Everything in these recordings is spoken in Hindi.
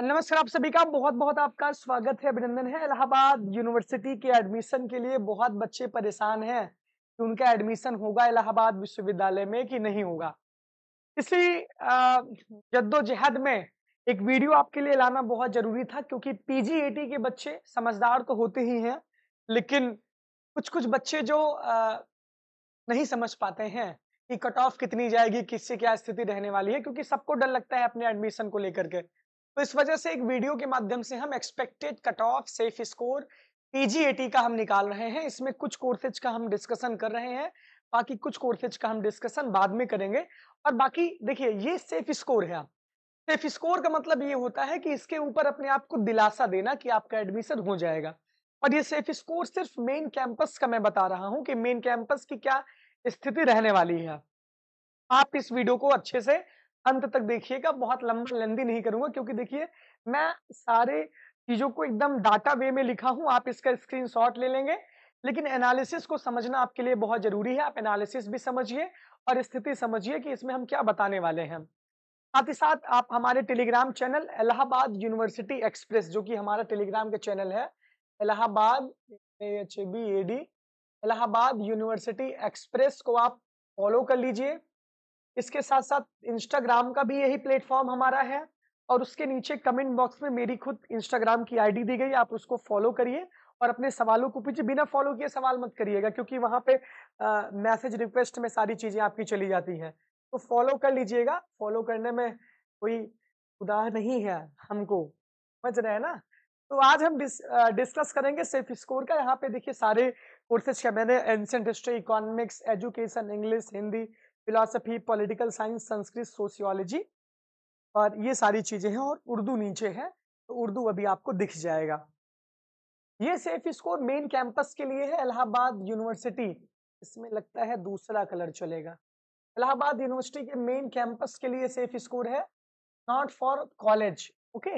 नमस्कार आप सभी का बहुत बहुत आपका स्वागत है अभिनंदन है इलाहाबाद यूनिवर्सिटी के एडमिशन के लिए बहुत बच्चे परेशान हैं कि उनका एडमिशन होगा इलाहाबाद विश्वविद्यालय में कि नहीं होगा इसी जद्दोजहद में एक वीडियो आपके लिए लाना बहुत जरूरी था क्योंकि पीजीएटी के बच्चे समझदार तो होते ही हैं लेकिन कुछ कुछ बच्चे जो आ, नहीं समझ पाते हैं कि कट ऑफ कितनी जाएगी किससे क्या स्थिति रहने वाली है क्योंकि सबको डर लगता है अपने एडमिशन को लेकर के तो इस वजह से एक वीडियो के माध्यम से हम expected cut off safe score PGAT का हम निकाल रहे हैं इसमें कुछ कोर्सेज का हम डिस्कशन कर रहे हैं बाकी कुछ कोर्सेज का हम डिस्कशन बाद में करेंगे और बाकी देखिए ये सेफ स्कोर है सेफ स्कोर का मतलब ये होता है कि इसके ऊपर अपने आप को दिलासा देना कि आपका एडमिशन हो जाएगा और ये सेफ स्कोर सिर्फ मेन कैंपस का मैं बता रहा हूँ कि मेन कैंपस की क्या स्थिति रहने वाली है आप इस वीडियो को अच्छे से अंत तक देखिएगा बहुत लंबा लेंदी नहीं करूंगा क्योंकि देखिए मैं सारे चीजों को एकदम डाटा वे में लिखा हूं आप इसका स्क्रीनशॉट ले लेंगे लेकिन एनालिसिस को समझना आपके लिए बहुत जरूरी है आप एनालिसिस भी समझिए और स्थिति समझिए कि इसमें हम क्या बताने वाले हैं साथ ही साथ आप हमारे Telegram channel Allahabad university express जो कि हमारा टेलीग्राम का चैनल है Allahabad H B A D Allahabad university express को आप फॉलो कर लीजिए इसके साथ साथ इंस्टाग्राम का भी यही प्लेटफॉर्म हमारा है और उसके नीचे कमेंट बॉक्स में मेरी खुद इंस्टाग्राम की आईडी दी गई आप उसको फॉलो करिए और अपने सवालों को पीछे बिना फॉलो किए सवाल मत करिएगा क्योंकि वहाँ पे मैसेज रिक्वेस्ट में सारी चीज़ें आपकी चली जाती हैं तो फॉलो कर लीजिएगा फॉलो करने में कोई उदाह नहीं है हमको समझ रहे हैं ना तो आज हम डिस, डिस्कस करेंगे सिर्फ स्कोर का यहाँ पे देखिए सारे कोर्सेज क्या मैंने ancient history economics education English Hindi philosophy political science Sanskrit sociology और ये सारी चीज़ें हैं और उर्दू नीचे है तो उर्दू अभी आपको दिख जाएगा ये सेफ स्कोर मेन कैंपस के लिए है इलाहाबाद यूनिवर्सिटी इसमें लगता है दूसरा कलर चलेगा इलाहाबाद यूनिवर्सिटी के मेन कैंपस के लिए सेफ स्कोर है नॉट फॉर कॉलेज ओके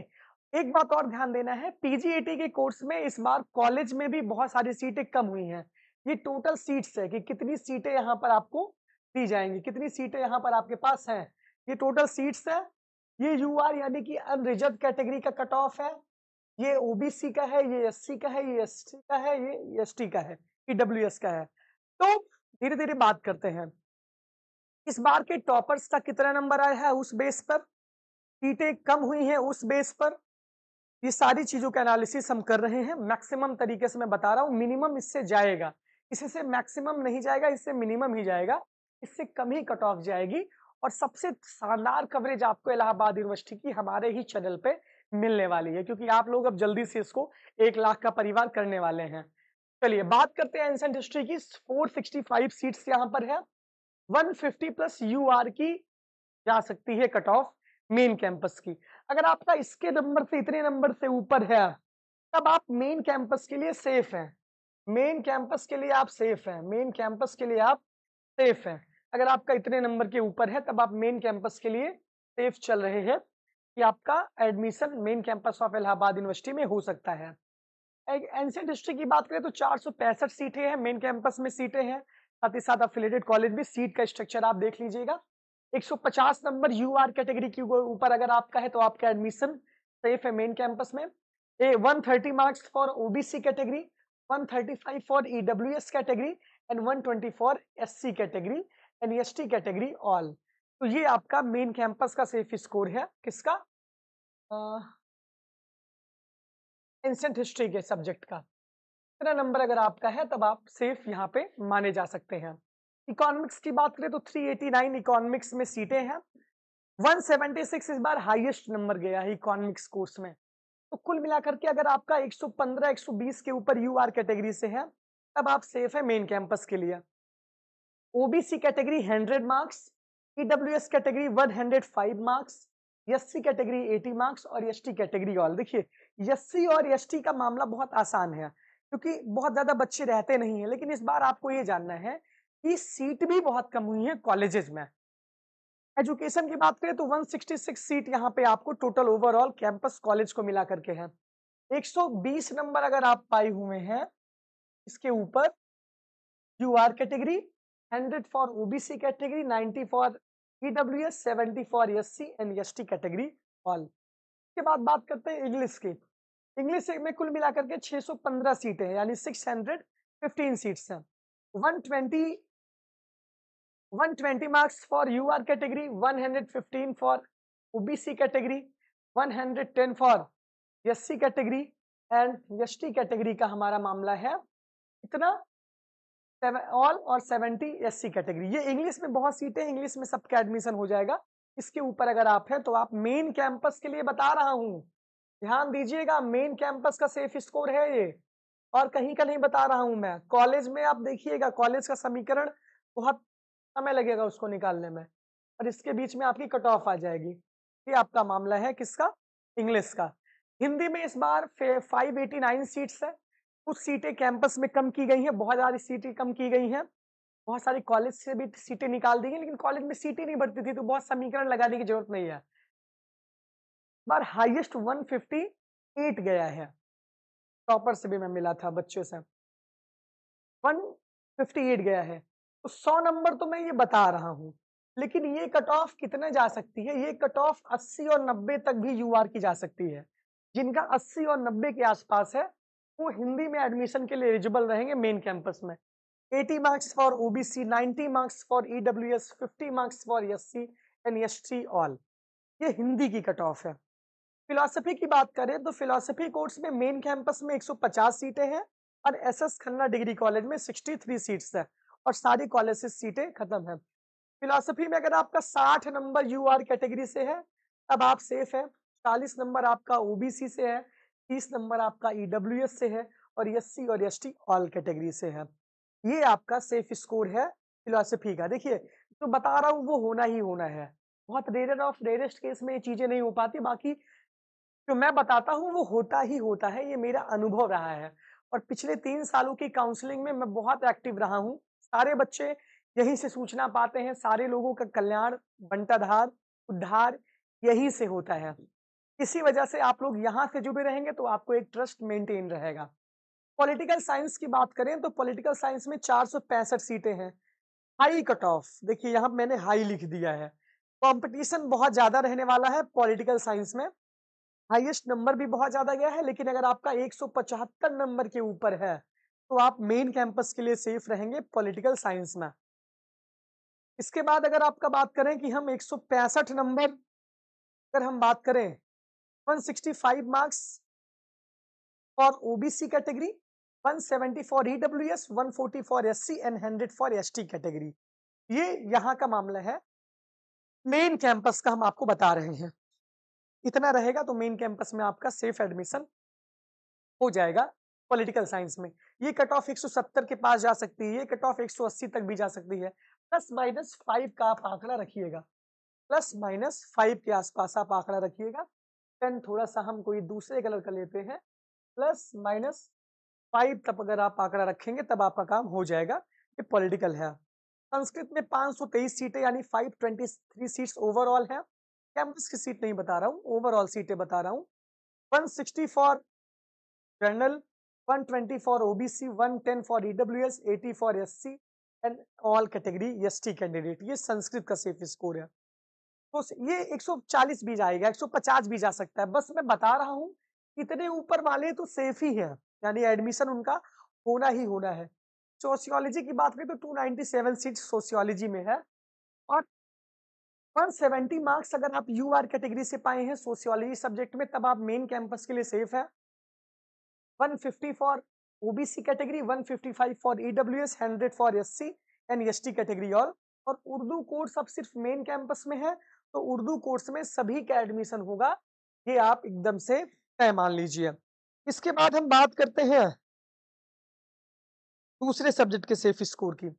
एक बात और ध्यान देना है पीजीएटी e के कोर्स में इस बार कॉलेज में भी बहुत सारी सीटें कम हुई हैं ये टोटल सीट्स है कि कितनी सीटें यहाँ पर आपको दी जाएंगी कितनी सीटें यहाँ पर आपके पास है ये टोटल सीट्स है ये यू आर यानी कि अनरिजर्व कैटेगरी का कट ऑफ है ये ओबीसी का है ये एससी का है ये एसटी का है ये एसटी का है ईडब्ल्यू e का है तो धीरे धीरे बात करते हैं इस बार के टॉपर्स का कितना नंबर आया है उस बेस पर सीटें कम हुई हैं उस बेस पर ये सारी चीजों का एनालिसिस हम कर रहे हैं मैक्सिमम तरीके से मैं बता रहा हूँ मिनिमम इससे जाएगा इससे मैक्सिमम नहीं जाएगा इससे मिनिमम ही जाएगा इससे कम ही कट ऑफ जाएगी और सबसे शानदार कवरेज आपको इलाहाबाद यूनिवर्सिटी की हमारे ही चैनल पे मिलने वाली है क्योंकि आप लोग अब जल्दी से इसको एक लाख का परिवार करने वाले हैं चलिए बात करते हैं एंसेंट हिस्ट्री की 465 सीट्स यहाँ पर है 150 प्लस यू की जा सकती है कट ऑफ मेन कैंपस की अगर आपका इसके नंबर से इतने नंबर से ऊपर है तब आप मेन कैंपस के लिए सेफ हैं मेन कैंपस के लिए आप सेफ हैं मेन कैंपस के लिए आप सेफ हैं अगर आपका इतने नंबर के ऊपर है तब आप मेन कैंपस के लिए सेफ चल रहे हैं कि आपका admission main campus of Allahabad university में हो सकता है एनसीएल डिस्ट्रिक्ट की बात करें तो चार सीटें हैं मेन कैंपस में सीटें हैं साथ ही साथ अफिलेटेड कॉलेज भी सीट का स्ट्रक्चर आप देख लीजिएगा 150 नंबर यू आर कैटेगरी के ऊपर अगर आपका है तो आपका एडमिशन सेफ है मेन कैंपस में a 130 marks for OBC category 135 for EWS category and 120 for SC category and ST S T category all तो ये आपका मेन कैंपस का सेफ स्कोर है किसका एंसेंट हिस्ट्री के सब्जेक्ट का इतना नंबर अगर आपका है तब आप सेफ यहाँ पे माने जा सकते हैं इकोनॉमिक्स की बात करें तो 389 इकोनॉमिक्स में सीटें हैं 176 इस बार हाईएस्ट नंबर गया है इकोनॉमिक्स कोर्स में तो कुल मिलाकर के अगर आपका 115 120 के ऊपर यूआर कैटेगरी से है तब आप सेफ है मेन कैंपस के लिए OBC category 100 marks EWS category 105 marks SC category 80 marks और एसटी कैटेगरी ऑल देखिए एससी और एसटी का मामला बहुत आसान है क्योंकि बहुत ज़्यादा बच्चे रहते नहीं हैं लेकिन इस बार आपको ये जानना है कि सीट भी बहुत कम हुई है कॉलेजेस में एजुकेशन की बात करें तो 166 सीट यहाँ पे आपको टोटल ओवरऑल कैंपस कॉलेज को मिला करके है 120 नंबर अगर आप पाए हुए हैं इसके ऊपर U R category 100 for OBC category, 90 for EWS, 70 for SC and ST category all. के बाद बात करते हैं इंग्लिश की इंग्लिश में कुल मिलाकर के 615 सीटें हैं यानी 615 सीट्स हैं 120 120 marks for UR category 115 for OBC category 110 for SC category and ST category का हमारा मामला है इतना ऑल और सेवेंटी एस सी कैटेगरी ये इंग्लिश में बहुत सीटें इंग्लिश में सबका एडमिशन हो जाएगा इसके ऊपर अगर आप हैं तो आप मेन कैंपस के लिए बता रहा हूँ ध्यान दीजिएगा मेन कैंपस का सेफ स्कोर है ये और कहीं का नहीं बता रहा हूँ मैं कॉलेज में आप देखिएगा कॉलेज का समीकरण बहुत समय लगेगा उसको निकालने में और इसके बीच में आपकी कट ऑफ आ जाएगी ये आपका मामला है किसका इंग्लिश का हिंदी में इस बार फाइव एटी नाइन सीट्स है कुछ सीटें कैंपस में कम की गई हैं बहुत सारी सीटें कम की गई हैं बहुत सारे कॉलेज से भी सीटें निकाल दी गई लेकिन कॉलेज में सीटें नहीं बढ़ती थी तो बहुत समीकरण लगाने की जरूरत नहीं है बार हाईएस्ट 158 गया है टॉपर से भी मैं मिला था बच्चों से 158 गया है तो 100 नंबर तो मैं ये बता रहा हूँ लेकिन ये कट ऑफ कितने जा सकती है ये कट ऑफ 80 और 90 तक भी यू की जा सकती है जिनका 80 और 90 के आसपास है वो हिंदी में एडमिशन के लिए एलिजिबल रहेंगे मेन कैंपस में 80 marks for OBC 90 marks for EWS S fifty marks for S C and S all ये हिंदी की कट ऑफ है फिलोसफी की बात करें तो फिलोसफी कोर्स में मेन कैंपस में 150 सीटें हैं और S S Khanna degree college में 63 सीट्स हैं और सारी कॉलेज सीटें खत्म हैं फिलोसफी में अगर आपका साठ नंबर यू आर कैटेगरी से है तब आप सेफ है चालीस नंबर आपका ओबीसी से है तीस नंबर आपका ईडब्ल्यू e से है और एस e सी और एस टी ऑल कैटेगरी से है ये आपका सेफ स्कोर है फिलोसफी का देखिए जो बता रहा हूँ वो होना ही होना है बहुत रेयर ऑफ रेयरेस्ट केस में ये चीज़ें नहीं हो पाती बाकी जो मैं बताता हूँ वो होता ही होता है ये मेरा अनुभव रहा है और पिछले तीन सालों की काउंसलिंग में मैं बहुत एक्टिव रहा हूँ सारे बच्चे यहीं से सूचना पाते हैं सारे लोगों का कल्याण बंटाधार उद्धार यही से होता है इसी वजह से आप लोग यहाँ से भी रहेंगे तो आपको एक ट्रस्ट मेंटेन रहेगा पॉलिटिकल साइंस की बात करें तो पॉलिटिकल साइंस में चार सीटें हैं हाई कट ऑफ देखिए यहाँ मैंने हाई लिख दिया है कॉम्पिटिशन बहुत ज़्यादा रहने वाला है पॉलिटिकल साइंस में हाइएस्ट नंबर भी बहुत ज़्यादा गया है लेकिन अगर आपका एक नंबर के ऊपर है तो आप मेन कैंपस के लिए सेफ रहेंगे पॉलिटिकल साइंस में इसके बाद अगर आपका बात करें कि हम एक नंबर अगर हम बात करें 165 marks for OBC category, 170 for EWS, 140 for SC and 100 for ST category. ये यहाँ का मामला है मेन कैंपस का हम आपको बता रहे हैं इतना रहेगा तो मेन कैंपस में आपका सेफ एडमिशन हो जाएगा पॉलिटिकल साइंस में ये कट ऑफ 170 के पास जा सकती है ये कट ऑफ 180 तक भी जा सकती है प्लस माइनस फाइव का आप आंकड़ा रखिएगा प्लस माइनस फाइव के आसपास आप आंकड़ा रखिएगा टेन थोड़ा सा हम कोई दूसरे कलर का लेते हैं प्लस माइनस फाइव तक अगर आप आंकड़ा रखेंगे तब आपका काम हो जाएगा ये पॉलिटिकल है संस्कृत में 523 सीटें यानी 523 सीट्स ओवरऑल है कैंपस की सीट नहीं बता रहा हूँ ओवरऑल सीटें बता रहा हूँ 160 for general twenty for O B C one ten for E W S eighty for S C and all category ST candidate ये संस्कृत का सेफ स्कोर है तो ये 140 भी जाएगा 150 भी जा सकता है बस मैं बता रहा हूँ इतने ऊपर वाले तो सेफ ही है यानी एडमिशन उनका होना ही होना है सोशियोलॉजी की बात करें तो 297 सीट सोशियोलॉजी में है और 170 मार्क्स अगर आप यू आर कैटेगरी से पाए हैं सोशियोलॉजी सब्जेक्ट में तब आप मेन कैंपस के लिए सेफ है 150 for OBC category 155 for EWS 100 for S and S category और और उर्दू कोर्स अब सिर्फ मेन कैंपस में है तो उर्दू कोर्स में सभी का एडमिशन होगा ये आप एकदम से तय मान लीजिए इसके बाद हम बात करते हैं दूसरे सब्जेक्ट के सेफ स्कोर की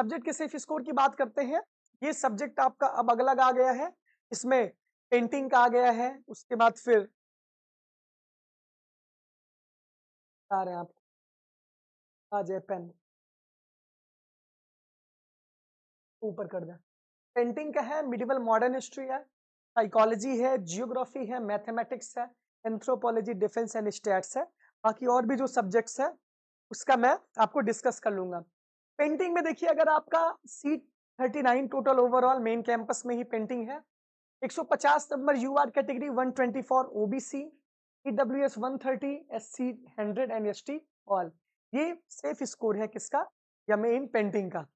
सब्जेक्ट के सेफ स्कोर की बात करते हैं ये सब्जेक्ट आपका अब अलग आ गया है इसमें पेंटिंग का आ गया है उसके बाद फिर आ रहे हैं आप आ जाए पेन ऊपर कर दें पेंटिंग का है मिडिवल मॉडर्न हिस्ट्री है साइकोलॉजी है जियोग्राफी है मैथमेटिक्स है एंथ्रोपोलॉजी डिफेंस एंड स्टेट्स है बाकी और भी जो सब्जेक्ट्स है उसका मैं आपको डिस्कस कर लूंगा पेंटिंग में देखिए अगर आपका seat 39 total overall main campus में ही पेंटिंग है 150 number U R category 124 OBC W S one thirty S C hundred and S T all ये सेफ स्कोर है किसका या मेन पेंटिंग का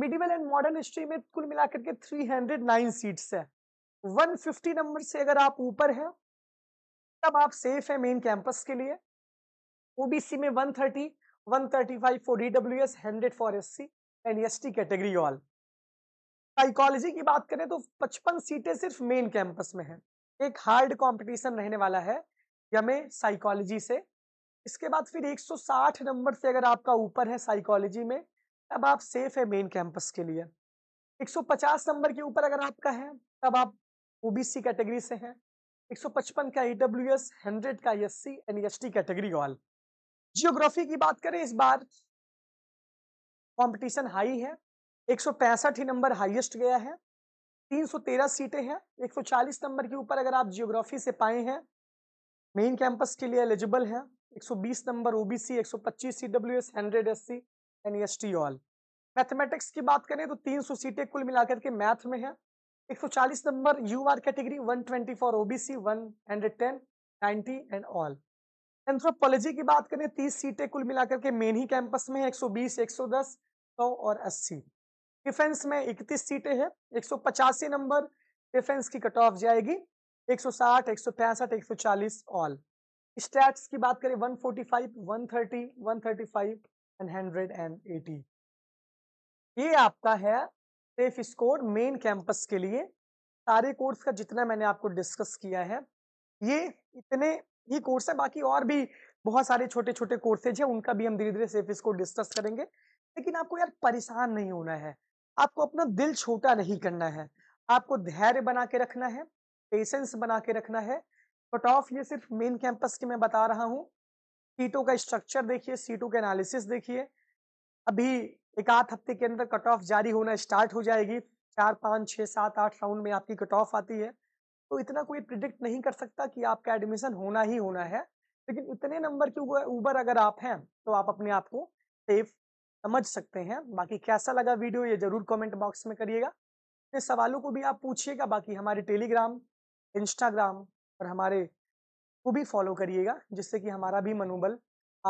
मिडिवल एंड मॉडर्न हिस्ट्री में कुल मिलाकर के 309 सीट्स है 150 नंबर से अगर आप ऊपर हैं तब आप सेफ है मेन कैंपस के लिए ओबीसी में 130, 135 for EWS 100 for SC and ST category all psychology की बात करें तो 55 सीटें सिर्फ मेन कैंपस में हैं एक हार्ड कंपटीशन रहने वाला है यमे साइकोलॉजी से इसके बाद फिर 160 नंबर से अगर आपका ऊपर है साइकोलॉजी में तब आप सेफ है मेन कैंपस के लिए 150 नंबर के ऊपर अगर आपका है तब आप ओबीसी कैटेगरी से हैं 155 का ईडब्ल्यू एस हंड्रेड का S C and S T category all geography की बात करें इस बार कंपटीशन हाई है एक ही नंबर हाईएस्ट गया है 313 सीटें हैं 140 नंबर के ऊपर अगर आप जियोग्राफी से पाए हैं मेन कैंपस के लिए एलिजिबल हैं 120 number OBC 125 hundred S C and mathematics की बात करें तो 300 सीटें कुल मिलाकर के मैथ में है 140 number U R category twenty four OBC ten 90 and all anthropology की बात करें 30 सीटें कुल मिलाकर के मेन ही कैंपस में है 120 110 सौ और 80 डिफेंस में 31 सीटें हैं एक नंबर डिफेंस की कट ऑफ जाएगी 160 सौ चालीस ऑल स्टैट्स की बात करें 145 130 135 180 ये आपका है सेफ स्कोर मेन कैंपस के लिए सारे कोर्स का जितना मैंने आपको डिस्कस किया है ये इतने ही कोर्स है बाकी और भी बहुत सारे छोटे छोटे कोर्सेज हैं उनका भी हम धीरे धीरे सेफ स्कोर डिस्कस करेंगे लेकिन आपको यार परेशान नहीं होना है आपको अपना दिल छोटा नहीं करना है आपको धैर्य बना के रखना है पेशेंस बना के रखना है कट ऑफ ये सिर्फ मेन कैंपस की मैं बता रहा हूँ सीटों का स्ट्रक्चर देखिए सीटों का एनालिसिस देखिए अभी एक आध हफ्ते के अंदर कट ऑफ जारी होना स्टार्ट हो जाएगी चार पाँच छः सात आठ राउंड में आपकी कट ऑफ आती है तो इतना कोई प्रिडिक्ट नहीं कर सकता कि आपका एडमिशन होना ही होना है लेकिन इतने नंबर के ऊबर अगर आप हैं तो आप अपने आप को सेफ समझ सकते हैं बाकी कैसा लगा वीडियो ये जरूर कमेंट बॉक्स में करिएगा अपने सवालों को भी आप पूछिएगा बाकी हमारे टेलीग्राम इंस्टाग्राम और हमारे वो भी फॉलो करिएगा जिससे कि हमारा भी मनोबल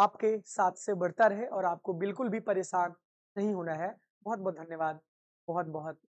आपके साथ से बढ़ता रहे और आपको बिल्कुल भी परेशान नहीं होना है बहुत बहुत धन्यवाद बहुत बहुत